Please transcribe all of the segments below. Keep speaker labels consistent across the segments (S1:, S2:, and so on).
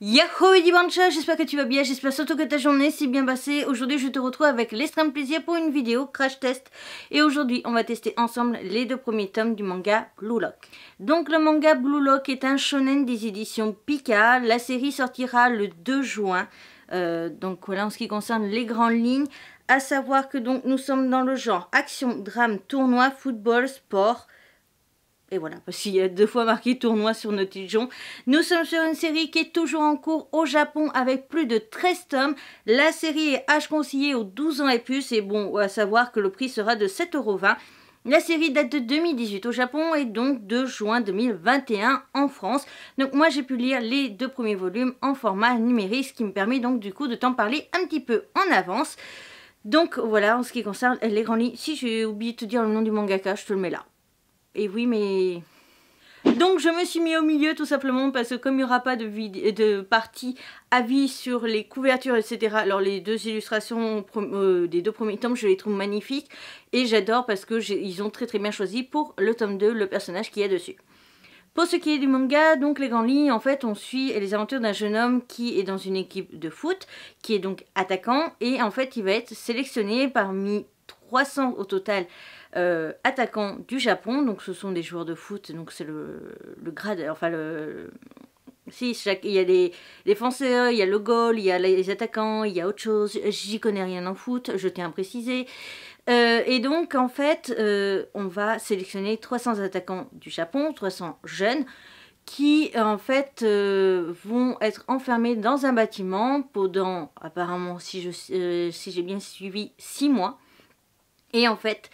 S1: Yahoo Edibancha, j'espère que tu vas bien, j'espère surtout que ta journée s'est bien passée. Aujourd'hui je te retrouve avec l'extrême plaisir pour une vidéo crash test. Et aujourd'hui on va tester ensemble les deux premiers tomes du manga Blue Lock. Donc le manga Blue Lock est un shonen des éditions Pika. La série sortira le 2 juin. Euh, donc voilà en ce qui concerne les grandes lignes. À savoir que donc nous sommes dans le genre action, drame, tournoi, football, sport. Et voilà, parce y a deux fois marqué tournoi sur notre Nous sommes sur une série qui est toujours en cours au Japon avec plus de 13 tomes. La série est âge conseillé aux 12 ans et plus. Et bon, à savoir que le prix sera de 7,20€. La série date de 2018 au Japon et donc de juin 2021 en France. Donc moi j'ai pu lire les deux premiers volumes en format numérique, ce qui me permet donc du coup de t'en parler un petit peu en avance. Donc voilà en ce qui concerne les grands lits, Si j'ai oublié de te dire le nom du mangaka, je te le mets là. Et oui, mais... Donc je me suis mis au milieu tout simplement parce que comme il n'y aura pas de, de partie avis sur les couvertures, etc. Alors les deux illustrations euh, des deux premiers tomes, je les trouve magnifiques et j'adore parce que ils ont très très bien choisi pour le tome 2 le personnage qui est dessus. Pour ce qui est du manga, donc les grandes lignes, en fait, on suit les aventures d'un jeune homme qui est dans une équipe de foot, qui est donc attaquant, et en fait, il va être sélectionné parmi 300 au total euh, attaquants du Japon. Donc ce sont des joueurs de foot, donc c'est le, grade, enfin le... Si, chaque, il y a des défenseurs, il y a le goal, il y a les attaquants, il y a autre chose. J'y connais rien en foot, je tiens à préciser. Euh, et donc, en fait, euh, on va sélectionner 300 attaquants du Japon, 300 jeunes, qui en fait vont être enfermés dans un bâtiment pendant apparemment si je si j'ai bien suivi six mois et en fait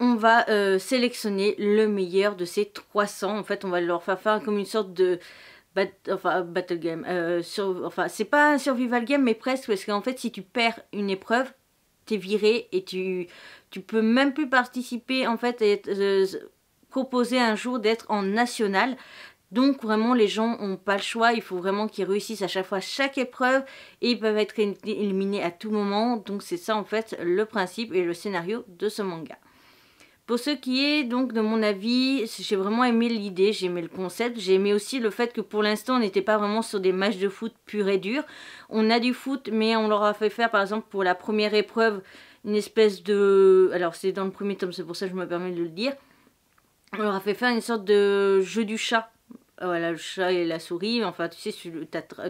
S1: on va euh, sélectionner le meilleur de ces 300. En fait, on va leur faire faire comme une sorte de battle game. Euh, enfin, c'est pas un survival game, mais presque, parce qu'en fait, si tu perds une épreuve, t'es viré et tu, tu peux même plus participer, en fait, et euh, proposer un jour d'être en national. Donc vraiment les gens n'ont pas le choix, il faut vraiment qu'ils réussissent à chaque fois chaque épreuve et ils peuvent être éliminés à tout moment. Donc c'est ça en fait le principe et le scénario de ce manga. Pour ce qui est donc de mon avis, j'ai vraiment aimé l'idée, j'ai aimé le concept, j'ai aimé aussi le fait que pour l'instant on n'était pas vraiment sur des matchs de foot purs et durs. On a du foot mais on leur a fait faire par exemple pour la première épreuve une espèce de... Alors c'est dans le premier tome c'est pour ça que je me permets de le dire. On leur a fait faire une sorte de jeu du chat voilà, euh, le chat et la souris, enfin tu sais,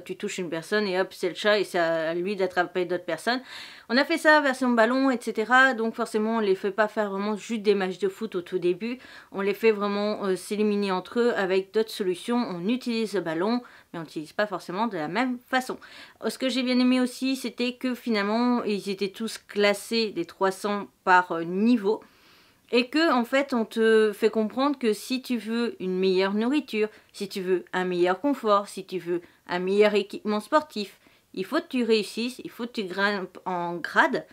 S1: tu, touches une personne et hop, c'est le chat et c'est à lui d'attraper d'autres personnes. On a fait ça version ballon, etc. Donc forcément, on les fait pas faire vraiment juste des matchs de foot au tout début. On les fait vraiment euh, s'éliminer entre eux avec d'autres solutions. On utilise le ballon, mais on n'utilise pas forcément de la même façon. Euh, ce que j'ai bien aimé aussi, c'était que finalement, ils étaient tous classés des 300 par niveau. Et que, en fait, on te fait comprendre que si tu veux une meilleure nourriture, si tu veux un meilleur confort, si tu veux un meilleur équipement sportif, il faut que tu réussisses, il faut que tu grimpes en grade,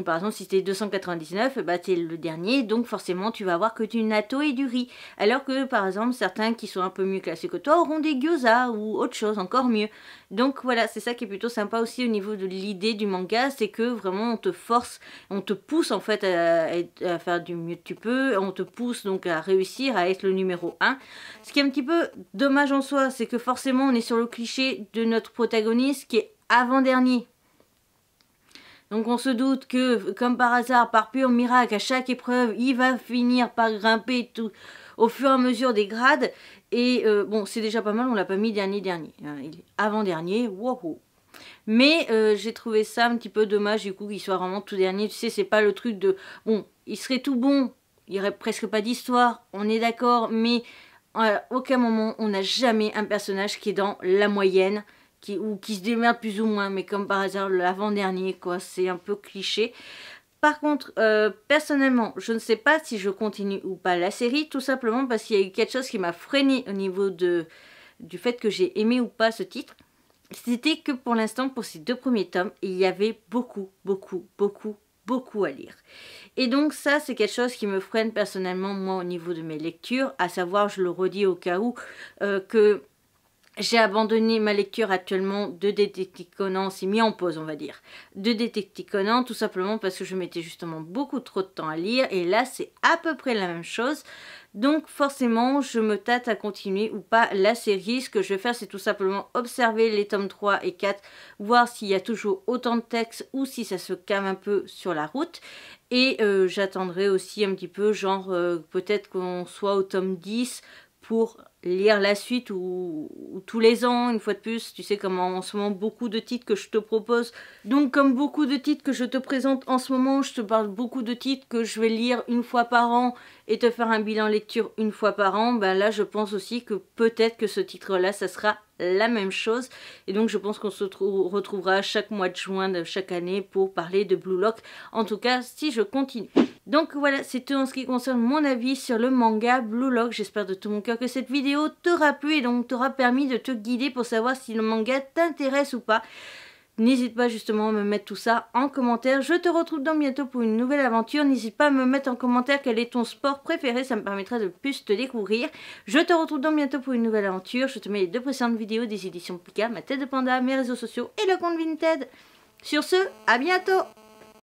S1: par exemple, si t'es 299, bah, c'est le dernier, donc forcément tu vas voir que du natto et du riz. Alors que par exemple, certains qui sont un peu mieux classés que toi auront des gyoza ou autre chose, encore mieux. Donc voilà, c'est ça qui est plutôt sympa aussi au niveau de l'idée du manga, c'est que vraiment on te force, on te pousse en fait à, à, faire du mieux que tu peux, on te pousse donc à réussir à être le numéro 1. Ce qui est un petit peu dommage en soi, c'est que forcément on est sur le cliché de notre protagoniste qui est avant-dernier donc on se doute que, comme par hasard, par pur miracle, à chaque épreuve, il va finir par grimper tout au fur et à mesure des grades. Et euh, bon, c'est déjà pas mal, on l'a pas mis dernier-dernier. Hein, avant-dernier, wow mais euh, j'ai trouvé ça un petit peu dommage du coup qu'il soit vraiment tout dernier. Tu sais, c'est pas le truc de bon, il serait tout bon, il n'y aurait presque pas d'histoire, on est d'accord, mais à euh, aucun moment on n'a jamais un personnage qui est dans la moyenne ou qui se démerde plus ou moins, mais comme par hasard l'avant-dernier, quoi, c'est un peu cliché. Par contre, euh, personnellement, je ne sais pas si je continue ou pas la série, tout simplement parce qu'il y a eu quelque chose qui m'a freiné au niveau de, du fait que j'ai aimé ou pas ce titre. C'était que pour l'instant, pour ces deux premiers tomes, il y avait beaucoup, beaucoup, beaucoup, beaucoup à lire. Et donc ça, c'est quelque chose qui me freine personnellement, moi, au niveau de mes lectures, à savoir, je le redis au cas où, euh, que j'ai abandonné ma lecture actuellement de Détective Conan, c'est mis en pause on va dire, de Détective Conan tout simplement parce que je mettais justement beaucoup trop de temps à lire et là c'est à peu près la même chose. Donc forcément je me tâte à continuer ou pas la série. Ce que je vais faire c'est tout simplement observer les tomes 3 et 4, voir s'il y a toujours autant de textes ou si ça se calme un peu sur la route. Et euh, j'attendrai aussi un petit peu genre euh, peut-être qu'on soit au tome 10 pour lire la suite ou, tous les ans, une fois de plus, tu sais comme en ce moment beaucoup de titres que je te propose. Donc comme beaucoup de titres que je te présente en ce moment, je te parle beaucoup de titres que je vais lire une fois par an et te faire un bilan lecture une fois par an, ben là je pense aussi que peut-être que ce titre-là, ça sera la même chose. Et donc je pense qu'on se retrouvera chaque mois de juin de chaque année pour parler de Blue Lock. En tout cas, si je continue. Donc voilà, c'est tout en ce qui concerne mon avis sur le manga Blue Lock. J'espère de tout mon cœur que cette vidéo t'aura plu et donc t'aura permis de te guider pour savoir si le manga t'intéresse ou pas. N'hésite pas justement à me mettre tout ça en commentaire. Je te retrouve donc bientôt pour une nouvelle aventure. N'hésite pas à me mettre en commentaire quel est ton sport préféré. Ça me permettra de plus te découvrir. Je te retrouve donc bientôt pour une nouvelle aventure. Je te mets les deux précédentes vidéos des éditions Pika, ma tête de panda, mes réseaux sociaux et le compte Vinted. Sur ce, à bientôt